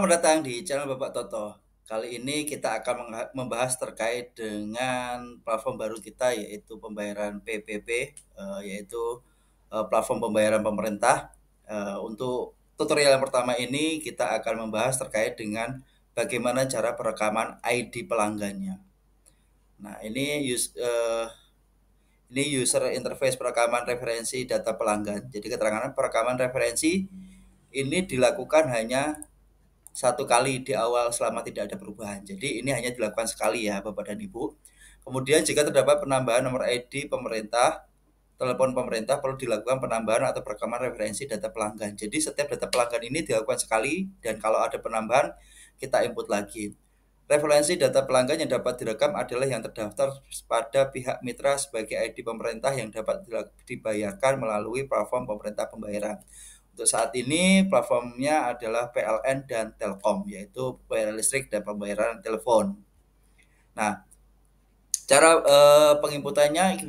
Selamat datang di channel Bapak Toto. Kali ini kita akan membahas terkait dengan platform baru kita yaitu pembayaran PPP eh, yaitu eh, platform pembayaran pemerintah. Eh, untuk tutorial yang pertama ini kita akan membahas terkait dengan bagaimana cara perekaman ID pelanggannya. Nah, ini ini user interface perekaman referensi data pelanggan. Jadi keterangan perekaman referensi ini dilakukan hanya satu kali di awal selama tidak ada perubahan. Jadi ini hanya dilakukan sekali ya Bapak dan Ibu. Kemudian jika terdapat penambahan nomor ID pemerintah, telepon pemerintah perlu dilakukan penambahan atau perekaman referensi data pelanggan. Jadi setiap data pelanggan ini dilakukan sekali dan kalau ada penambahan kita input lagi. Referensi data pelanggan yang dapat direkam adalah yang terdaftar pada pihak mitra sebagai ID pemerintah yang dapat dibayarkan melalui platform pemerintah pembayaran. Untuk saat ini platformnya adalah PLN dan Telkom yaitu pembayaran listrik dan pembayaran telepon. Nah, cara eh, penginputannya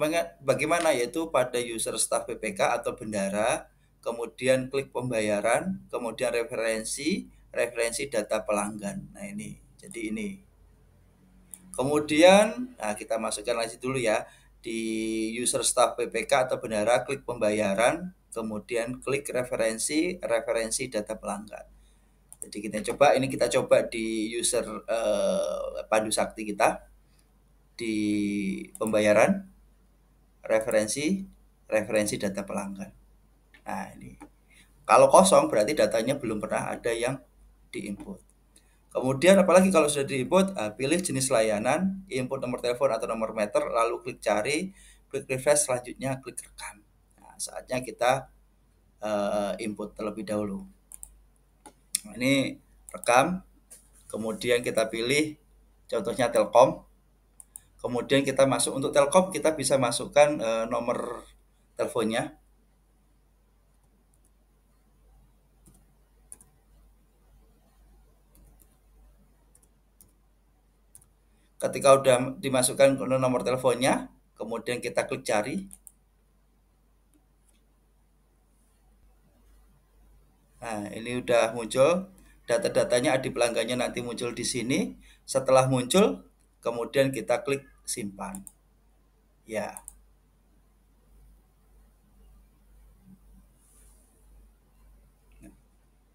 bagaimana yaitu pada user staff PPK atau bendara, kemudian klik pembayaran, kemudian referensi, referensi data pelanggan. Nah, ini. Jadi ini. Kemudian, nah kita masukkan lagi dulu ya di user staff PPK atau bendara klik pembayaran kemudian klik referensi referensi data pelanggan. Jadi kita coba ini kita coba di user uh, Pandu Sakti kita di pembayaran referensi referensi data pelanggan. Nah, ini. Kalau kosong berarti datanya belum pernah ada yang diinput. Kemudian apalagi kalau sudah diinput, ah, pilih jenis layanan, input nomor telepon atau nomor meter, lalu klik cari, klik refresh selanjutnya klik rekam saatnya kita uh, input terlebih dahulu. Nah, ini rekam, kemudian kita pilih contohnya Telkom. Kemudian kita masuk untuk Telkom kita bisa masukkan uh, nomor teleponnya. Ketika sudah dimasukkan nomor teleponnya, kemudian kita klik cari. Nah, ini udah muncul. Data-datanya ada pelanggannya nanti muncul di sini. Setelah muncul, kemudian kita klik simpan. Ya.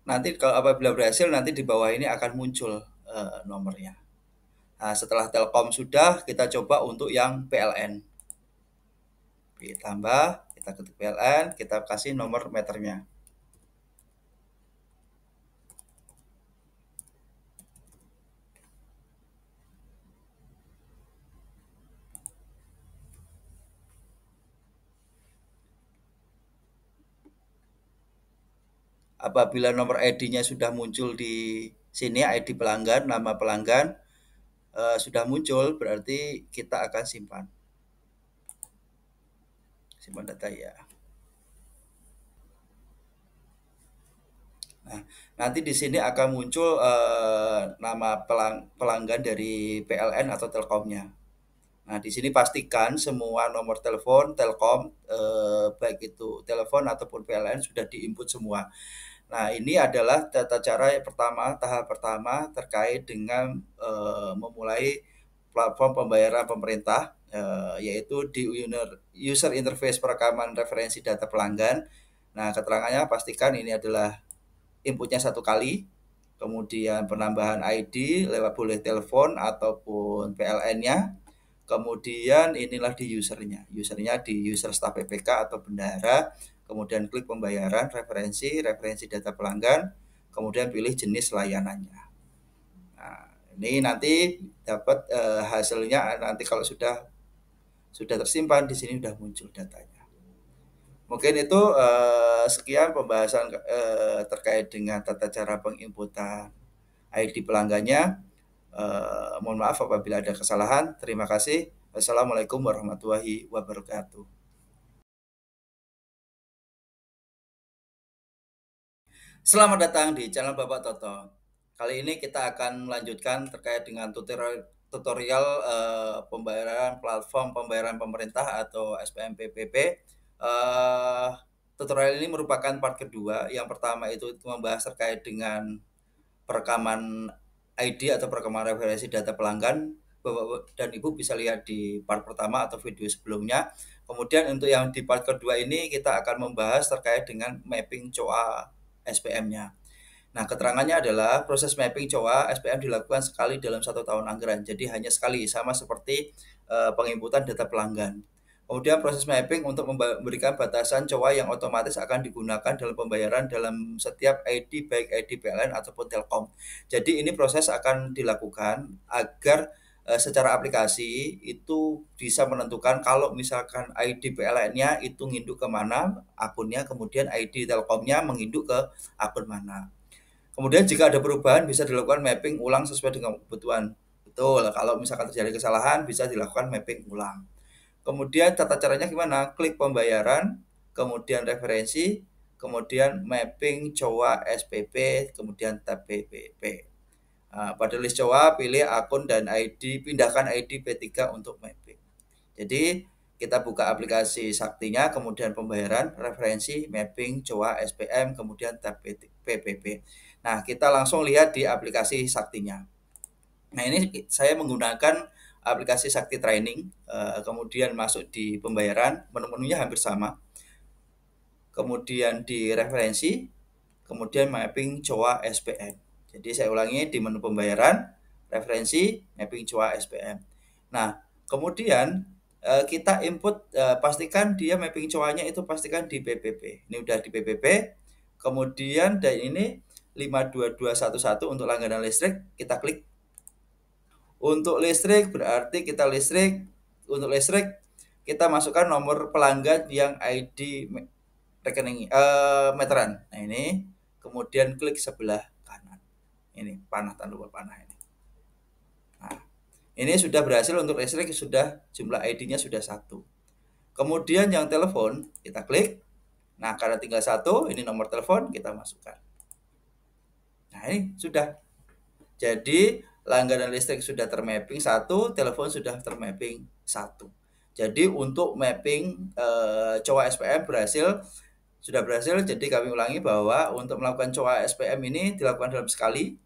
Nanti kalau apabila berhasil, nanti di bawah ini akan muncul uh, nomornya. Nah, setelah Telkom sudah, kita coba untuk yang PLN. Ditambah, kita ketik PLN, kita kasih nomor meternya. apabila nomor ID-nya sudah muncul di sini ID pelanggan, nama pelanggan eh, sudah muncul berarti kita akan simpan. Simpan data ya. Nah, nanti di sini akan muncul eh, nama pelang pelanggan dari PLN atau Telkomnya. Nah, di sini pastikan semua nomor telepon Telkom eh, baik itu telepon ataupun PLN sudah diinput semua. Nah, ini adalah tata cara yang pertama, tahap pertama terkait dengan e, memulai platform pembayaran pemerintah, e, yaitu di user interface perekaman referensi data pelanggan. Nah, keterangannya pastikan ini adalah inputnya satu kali, kemudian penambahan ID lewat boleh telepon ataupun PLN-nya, kemudian inilah di usernya, usernya di user staff PPK atau bendahara, kemudian klik pembayaran, referensi, referensi data pelanggan, kemudian pilih jenis layanannya. Nah, ini nanti dapat eh, hasilnya eh, nanti kalau sudah sudah tersimpan di sini sudah muncul datanya. Mungkin itu eh, sekian pembahasan eh, terkait dengan tata cara penginputan ID pelanggannya. Eh, mohon maaf apabila ada kesalahan. Terima kasih. Wassalamualaikum warahmatullahi wabarakatuh. Selamat datang di channel Bapak Toto. Kali ini kita akan melanjutkan terkait dengan tutorial, tutorial uh, pembayaran platform pembayaran pemerintah atau SPMPPP. Uh, eh, tutorial ini merupakan part kedua. Yang pertama itu membahas terkait dengan perekaman ID atau perekaman referensi data pelanggan. Bapak dan Ibu bisa lihat di part pertama atau video sebelumnya. Kemudian untuk yang di part kedua ini kita akan membahas terkait dengan mapping COA SPM-nya. Nah, keterangannya adalah proses mapping COA SPM dilakukan sekali dalam satu tahun anggaran. Jadi hanya sekali, sama seperti uh, eh, penginputan data pelanggan. Kemudian proses mapping untuk memberikan batasan COA yang otomatis akan digunakan dalam pembayaran dalam setiap ID, baik ID PLN ataupun Telkom. Jadi ini proses akan dilakukan agar Eh, secara aplikasi itu bisa menentukan kalau misalkan ID PLN-nya itu nginduk ke mana akunnya, kemudian ID Telkom-nya menginduk ke akun mana. Kemudian jika ada perubahan bisa dilakukan mapping ulang sesuai dengan kebutuhan. Betul, kalau misalkan terjadi kesalahan bisa dilakukan mapping ulang. Kemudian tata caranya gimana? Klik pembayaran, kemudian referensi, kemudian mapping COA SPP, kemudian tab PPP. Nah, pada list cowa pilih akun dan ID pindahkan ID P3 untuk mapping jadi kita buka aplikasi saktinya kemudian pembayaran referensi mapping cowa, SPM kemudian tab PPP nah kita langsung lihat di aplikasi saktinya nah ini saya menggunakan aplikasi sakti training eh, kemudian masuk di pembayaran menu-menunya hampir sama kemudian di referensi kemudian mapping cowa, SPM jadi saya ulangi di menu pembayaran, referensi, mapping CUA SPM. Nah, kemudian eh, kita input eh, pastikan dia mapping cuanya itu pastikan di PPP. Ini udah di PPP. Kemudian dan ini 52211 untuk langganan listrik kita klik. Untuk listrik berarti kita listrik untuk listrik kita masukkan nomor pelanggan yang ID rekening uh, meteran. Nah ini kemudian klik sebelah ini panah tanda panah ini nah, ini sudah berhasil untuk listrik sudah jumlah ID-nya sudah satu kemudian yang telepon kita klik nah karena tinggal satu ini nomor telepon kita masukkan nah ini sudah jadi langganan listrik sudah termapping satu, telepon sudah termapping satu. Jadi untuk mapping e, eh, COA SPM berhasil sudah berhasil. Jadi kami ulangi bahwa untuk melakukan COA SPM ini dilakukan dalam sekali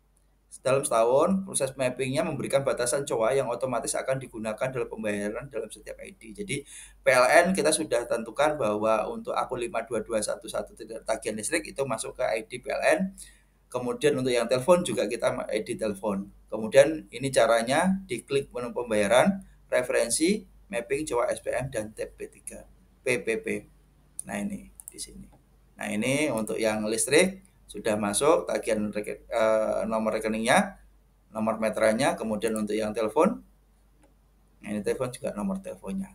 dalam setahun, proses mappingnya memberikan batasan COA yang otomatis akan digunakan dalam pembayaran dalam setiap ID. Jadi PLN kita sudah tentukan bahwa untuk aku 52211 tagihan listrik itu masuk ke ID PLN. Kemudian untuk yang telepon juga kita ID telepon. Kemudian ini caranya diklik menu pembayaran, referensi, mapping COA SPM dan TP3, PPP. Nah ini di sini. Nah ini untuk yang listrik sudah masuk tagihan eh, nomor rekeningnya, nomor meterannya, kemudian untuk yang telepon, ini telepon juga nomor teleponnya.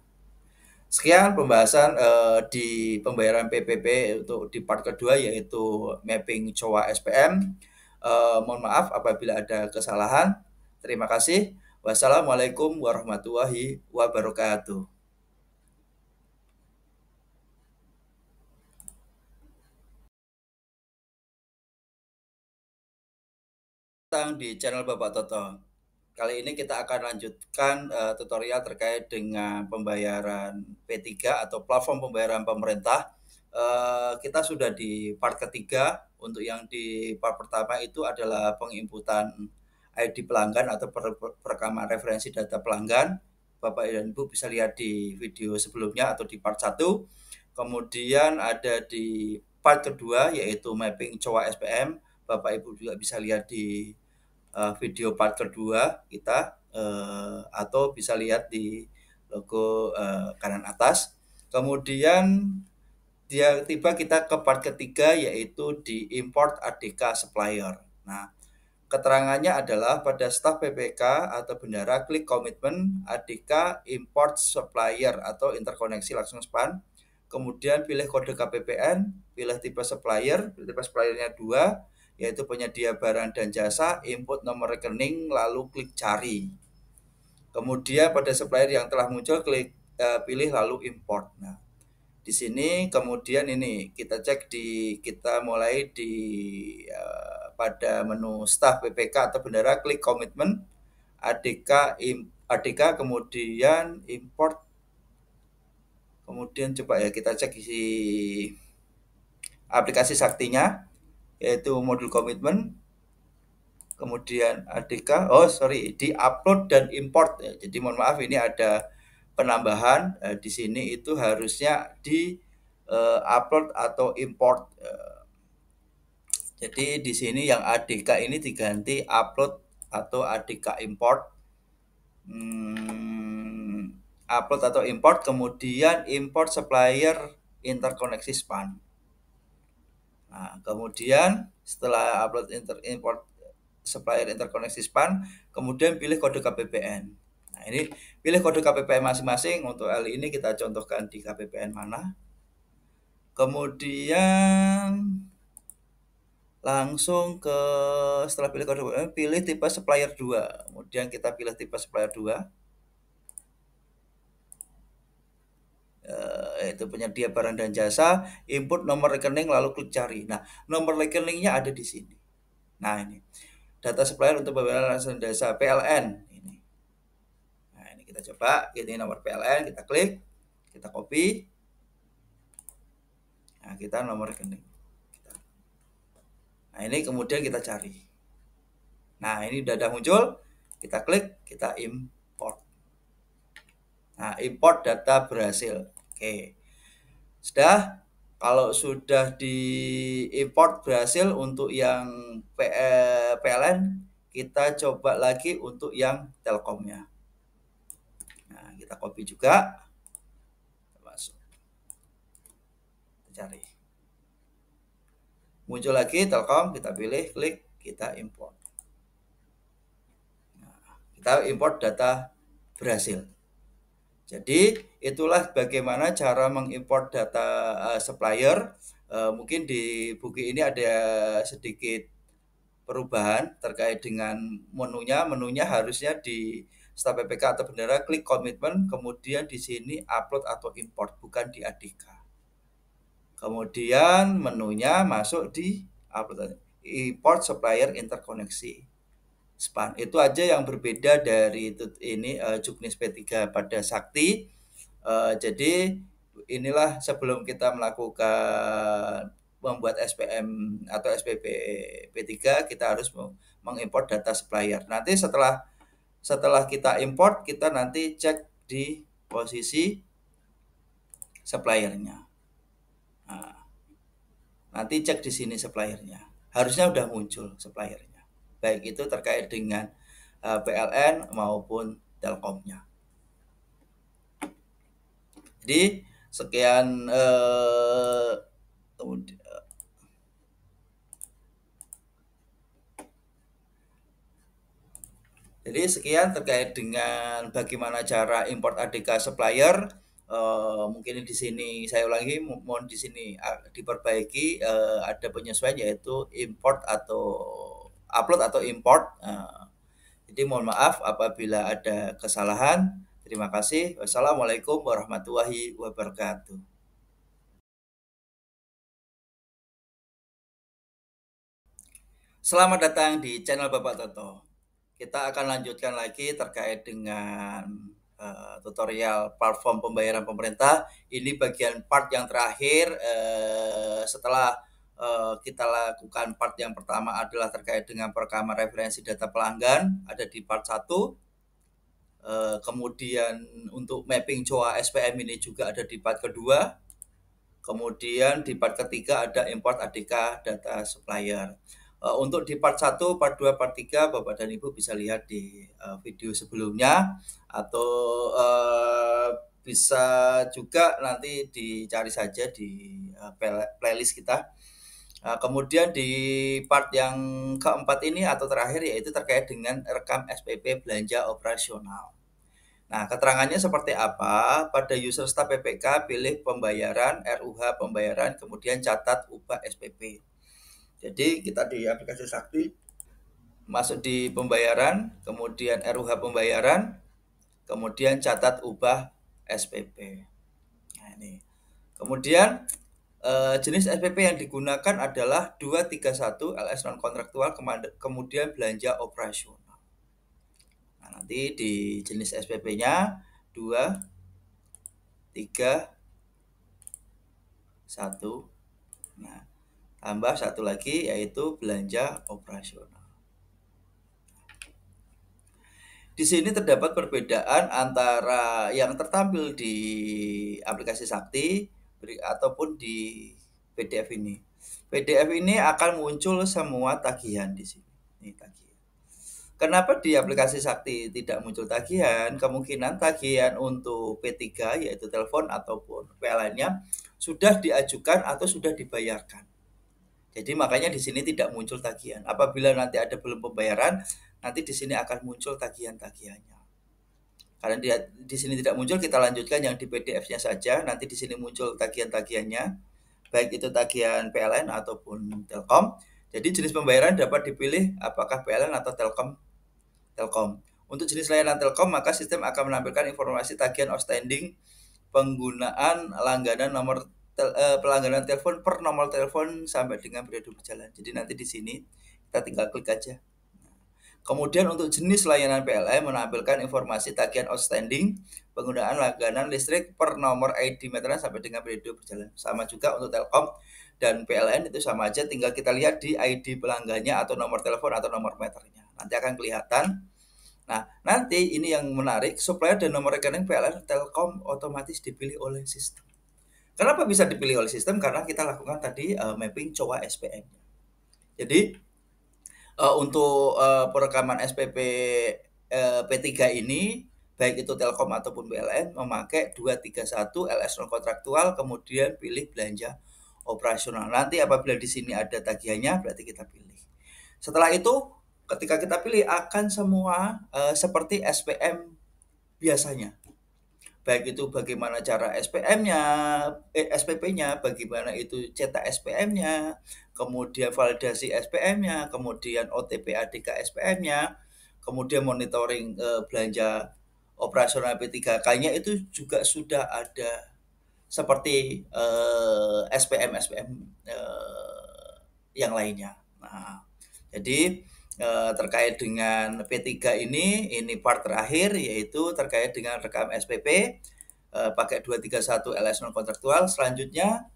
Sekian pembahasan uh, di pembayaran PPP untuk di part kedua yaitu mapping COA SPM. Uh, eh, mohon maaf apabila ada kesalahan. Terima kasih. Wassalamualaikum warahmatullahi wabarakatuh. datang di channel Bapak Toto. Kali ini kita akan lanjutkan uh, tutorial terkait dengan pembayaran P3 atau platform pembayaran pemerintah. Uh, kita sudah di part ketiga. Untuk yang di part pertama itu adalah penginputan ID pelanggan atau perekaman referensi data pelanggan. Bapak dan Ibu bisa lihat di video sebelumnya atau di part 1. Kemudian ada di part kedua yaitu mapping COA SPM. Bapak Ibu juga bisa lihat di uh, video part kedua kita uh, atau bisa lihat di logo uh, kanan atas. Kemudian dia tiba kita ke part ketiga yaitu di import ADK supplier. Nah, keterangannya adalah pada staf PPK atau bendara klik komitmen ADK import supplier atau interkoneksi langsung span. Kemudian pilih kode KPPN, pilih tipe supplier, pilih tipe suppliernya 2, yaitu penyedia barang dan jasa, input nomor rekening, lalu klik cari. Kemudian pada supplier yang telah muncul klik e, pilih lalu import. Nah, di sini kemudian ini kita cek di kita mulai di e, pada menu staff PPK atau bendera klik komitmen ADK im, ADK kemudian import kemudian coba ya kita cek isi aplikasi saktinya yaitu modul komitmen kemudian ADK oh sorry di upload dan import ya, jadi mohon maaf ini ada penambahan eh, di sini itu harusnya di eh, upload atau import ya. jadi di sini yang ADK ini diganti upload atau ADK import hmm, upload atau import kemudian import supplier interkoneksi span Nah, kemudian setelah upload inter import supplier interkoneksi span, kemudian pilih kode KPPN. Nah, ini pilih kode KPPN masing-masing. Untuk L ini kita contohkan di KPPN mana. Kemudian langsung ke setelah pilih kode KPPN, pilih tipe supplier 2. Kemudian kita pilih tipe supplier 2 yaitu penyedia barang dan jasa, input nomor rekening lalu klik cari. Nah, nomor rekeningnya ada di sini. Nah, ini. Data supplier untuk pembayaran dan jasa PLN ini. Nah, ini kita coba ini nomor PLN, kita klik, kita copy. Nah, kita nomor rekening. Nah, ini kemudian kita cari. Nah, ini sudah ada muncul, kita klik, kita import. Nah, import data berhasil. Oke. Sudah kalau sudah diimport berhasil untuk yang PLN eh, kita coba lagi untuk yang Telkomnya. Nah, kita copy juga. Masuk. Cari. Muncul lagi Telkom, kita pilih, klik, kita import. Nah, kita import data berhasil. Jadi itulah bagaimana cara mengimport data uh, supplier. Uh, mungkin di buku ini ada sedikit perubahan terkait dengan menunya. Menunya harusnya di staf PPK atau bendera klik komitmen, kemudian di sini upload atau import, bukan di ADK. Kemudian menunya masuk di import supplier interkoneksi span itu aja yang berbeda dari itu ini uh, Juknis P3 pada sakti uh, jadi inilah sebelum kita melakukan membuat SPM atau SPP P3 kita harus mengimpor data supplier nanti setelah setelah kita import kita nanti cek di posisi suppliernya nah, nanti cek di sini suppliernya harusnya sudah muncul suppliernya baik itu terkait dengan eh, PLN maupun Telkomnya. Jadi sekian eh, Jadi sekian terkait dengan bagaimana cara import ADK supplier. Uh, mungkin di sini saya ulangi, mohon di sini ah, diperbaiki uh, ada penyesuaian yaitu import atau upload atau import. Nah, jadi mohon maaf apabila ada kesalahan. Terima kasih. Wassalamualaikum warahmatullahi wabarakatuh. Selamat datang di channel Bapak Toto. Kita akan lanjutkan lagi terkait dengan uh, tutorial platform pembayaran pemerintah. Ini bagian part yang terakhir uh, setelah Eh, kita lakukan part yang pertama adalah terkait dengan perekaman referensi data pelanggan ada di part 1 eh, kemudian untuk mapping COA SPM ini juga ada di part kedua kemudian di part ketiga ada import ADK data supplier eh, untuk di part 1, part 2, part 3 Bapak dan Ibu bisa lihat di video sebelumnya atau bisa juga nanti dicari saja di playlist kita Nah, kemudian di part yang keempat ini atau terakhir yaitu terkait dengan rekam SPP belanja operasional. Nah, keterangannya seperti apa? Pada user staf PPK pilih pembayaran, RUH pembayaran, kemudian catat ubah SPP. Jadi kita di aplikasi Sakti masuk di pembayaran, kemudian RUH pembayaran, kemudian catat ubah SPP. Nah, ini. Kemudian Eh, jenis SPP yang digunakan adalah 231 LS non kontraktual kemudian belanja operasional. Nah, nanti di jenis SPP-nya 2 3 1 nah tambah satu lagi yaitu belanja operasional. Di sini terdapat perbedaan antara yang tertampil di aplikasi Sakti ataupun di PDF ini. PDF ini akan muncul semua tagihan di sini. Ini tagihan. Kenapa di aplikasi Sakti tidak muncul tagihan? Kemungkinan tagihan untuk P3 yaitu telepon ataupun PLN-nya sudah diajukan atau sudah dibayarkan. Jadi makanya di sini tidak muncul tagihan. Apabila nanti ada belum pembayaran, nanti di sini akan muncul tagihan-tagihannya. Karena di sini tidak muncul, kita lanjutkan yang di PDF-nya saja. Nanti di sini muncul tagihan-tagihannya, baik itu tagihan PLN ataupun Telkom. Jadi jenis pembayaran dapat dipilih apakah PLN atau Telkom. Telkom. Untuk jenis layanan Telkom, maka sistem akan menampilkan informasi tagihan outstanding penggunaan langganan nomor tel, eh, pelanggaran telepon per nomor telepon sampai dengan periode berjalan. Jadi nanti di sini kita tinggal klik aja. Kemudian untuk jenis layanan PLN menampilkan informasi tagihan outstanding penggunaan langganan listrik per nomor ID meteran sampai dengan periode berjalan. Sama juga untuk Telkom dan PLN itu sama aja tinggal kita lihat di ID pelanggannya atau nomor telepon atau nomor meternya. Nanti akan kelihatan. Nah, nanti ini yang menarik, supplier dan nomor rekening PLN Telkom otomatis dipilih oleh sistem. Kenapa bisa dipilih oleh sistem? Karena kita lakukan tadi uh, mapping COA SPM. Jadi uh, untuk uh, perekaman SPP uh, eh, P3 ini baik itu Telkom ataupun PLN memakai 231 LS non kontraktual kemudian pilih belanja operasional. Nanti apabila di sini ada tagihannya berarti kita pilih. Setelah itu ketika kita pilih akan semua uh, seperti SPM biasanya. Baik itu bagaimana cara SPM-nya, eh, SPP-nya, bagaimana itu cetak SPM-nya, kemudian validasi SPM-nya, kemudian OTP ADK SPM-nya, kemudian monitoring eh, belanja operasional P3K-nya itu juga sudah ada seperti eh, SPM SPM eh, yang lainnya. Nah, jadi eh, terkait dengan P3 ini ini part terakhir yaitu terkait dengan rekam SPP eh, pakai 231 LS non kontraktual. Selanjutnya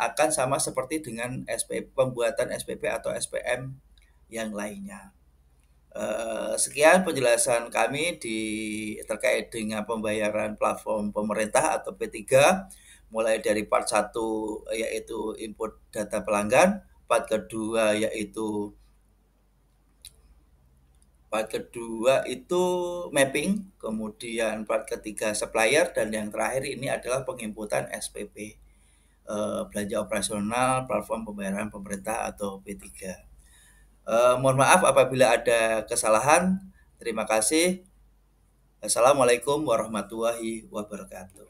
akan sama seperti dengan SP, pembuatan SPP atau SPM yang lainnya. Eh, sekian penjelasan kami di terkait dengan pembayaran platform pemerintah atau P3 mulai dari part 1 yaitu input data pelanggan, part kedua yaitu part kedua itu mapping, kemudian part ketiga supplier dan yang terakhir ini adalah pengimputan SPP. Eh, belanja operasional platform pembayaran pemerintah atau P3. Uh, eh, mohon maaf apabila ada kesalahan. Terima kasih. Assalamualaikum warahmatullahi wabarakatuh.